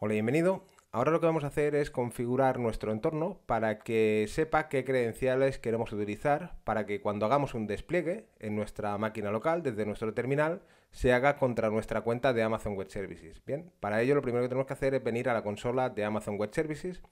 Hola, bienvenido. Ahora lo que vamos a hacer es configurar nuestro entorno para que sepa qué credenciales queremos utilizar para que cuando hagamos un despliegue en nuestra máquina local desde nuestro terminal se haga contra nuestra cuenta de Amazon Web Services. Bien, para ello lo primero que tenemos que hacer es venir a la consola de Amazon Web Services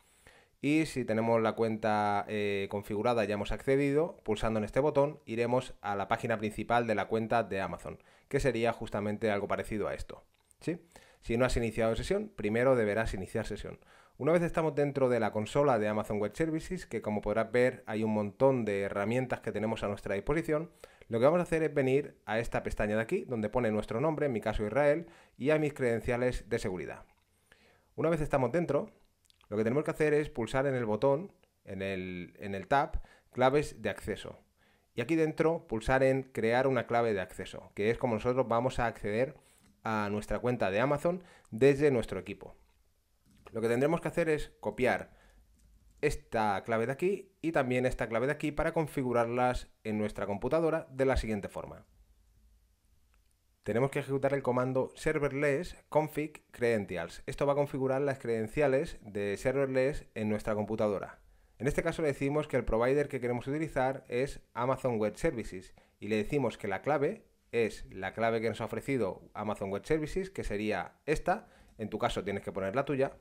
y si tenemos la cuenta eh, configurada ya hemos accedido, pulsando en este botón iremos a la página principal de la cuenta de Amazon, que sería justamente algo parecido a esto. ¿sí? Si no has iniciado sesión, primero deberás iniciar sesión. Una vez estamos dentro de la consola de Amazon Web Services, que como podrás ver hay un montón de herramientas que tenemos a nuestra disposición, lo que vamos a hacer es venir a esta pestaña de aquí, donde pone nuestro nombre, en mi caso Israel, y a mis credenciales de seguridad. Una vez estamos dentro, lo que tenemos que hacer es pulsar en el botón, en el, en el tab, claves de acceso. Y aquí dentro pulsar en crear una clave de acceso, que es como nosotros vamos a acceder a nuestra cuenta de Amazon desde nuestro equipo. Lo que tendremos que hacer es copiar esta clave de aquí y también esta clave de aquí para configurarlas en nuestra computadora de la siguiente forma. Tenemos que ejecutar el comando serverless config credentials. Esto va a configurar las credenciales de serverless en nuestra computadora. En este caso le decimos que el provider que queremos utilizar es Amazon Web Services y le decimos que la clave es la clave que nos ha ofrecido Amazon Web Services, que sería esta, en tu caso tienes que poner la tuya,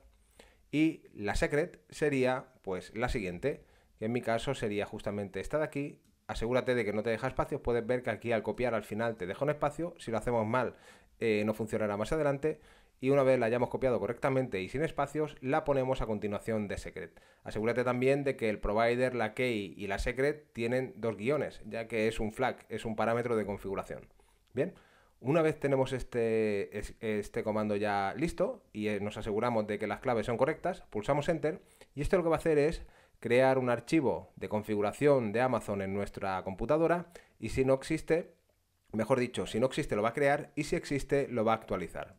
y la secret sería pues la siguiente, que en mi caso sería justamente esta de aquí, asegúrate de que no te deja espacios, puedes ver que aquí al copiar al final te deja un espacio, si lo hacemos mal eh, no funcionará más adelante, y una vez la hayamos copiado correctamente y sin espacios, la ponemos a continuación de secret. Asegúrate también de que el provider, la key y la secret tienen dos guiones, ya que es un flag, es un parámetro de configuración. Bien, una vez tenemos este, este comando ya listo y eh, nos aseguramos de que las claves son correctas, pulsamos Enter y esto lo que va a hacer es crear un archivo de configuración de Amazon en nuestra computadora y si no existe, mejor dicho, si no existe lo va a crear y si existe lo va a actualizar.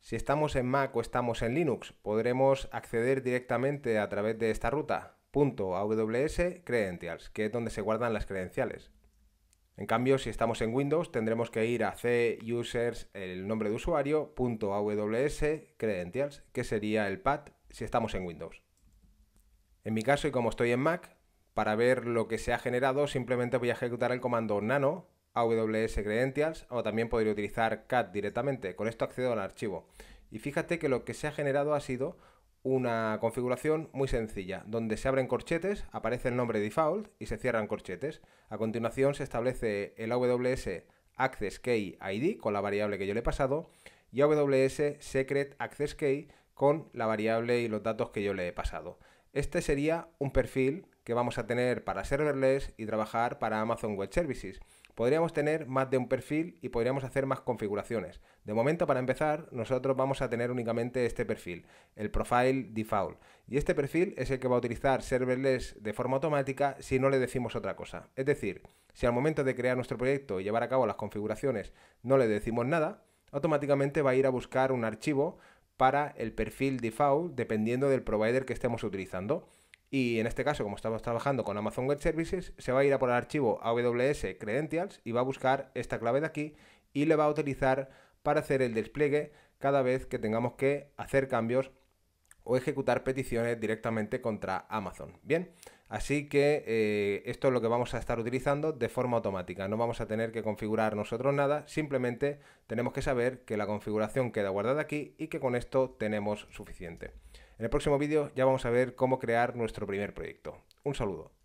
Si estamos en Mac o estamos en Linux, podremos acceder directamente a través de esta ruta .aws credentials, que es donde se guardan las credenciales. En cambio, si estamos en Windows, tendremos que ir a users, el nombre de usuario, credentials, que sería el pad si estamos en Windows. En mi caso, y como estoy en Mac, para ver lo que se ha generado, simplemente voy a ejecutar el comando nano aws credentials o también podría utilizar cat directamente. Con esto accedo al archivo. Y fíjate que lo que se ha generado ha sido una configuración muy sencilla, donde se abren corchetes, aparece el nombre default y se cierran corchetes. A continuación se establece el AWS Access Key ID con la variable que yo le he pasado y AWS Secret Access Key con la variable y los datos que yo le he pasado. Este sería un perfil que vamos a tener para serverless y trabajar para Amazon Web Services. Podríamos tener más de un perfil y podríamos hacer más configuraciones. De momento, para empezar, nosotros vamos a tener únicamente este perfil, el profile default. Y este perfil es el que va a utilizar serverless de forma automática si no le decimos otra cosa. Es decir, si al momento de crear nuestro proyecto y llevar a cabo las configuraciones no le decimos nada, automáticamente va a ir a buscar un archivo para el perfil default dependiendo del provider que estemos utilizando. Y en este caso, como estamos trabajando con Amazon Web Services, se va a ir a por el archivo AWS Credentials y va a buscar esta clave de aquí y le va a utilizar para hacer el despliegue cada vez que tengamos que hacer cambios o ejecutar peticiones directamente contra Amazon. Bien, así que eh, esto es lo que vamos a estar utilizando de forma automática. No vamos a tener que configurar nosotros nada, simplemente tenemos que saber que la configuración queda guardada aquí y que con esto tenemos suficiente. En el próximo vídeo ya vamos a ver cómo crear nuestro primer proyecto. Un saludo.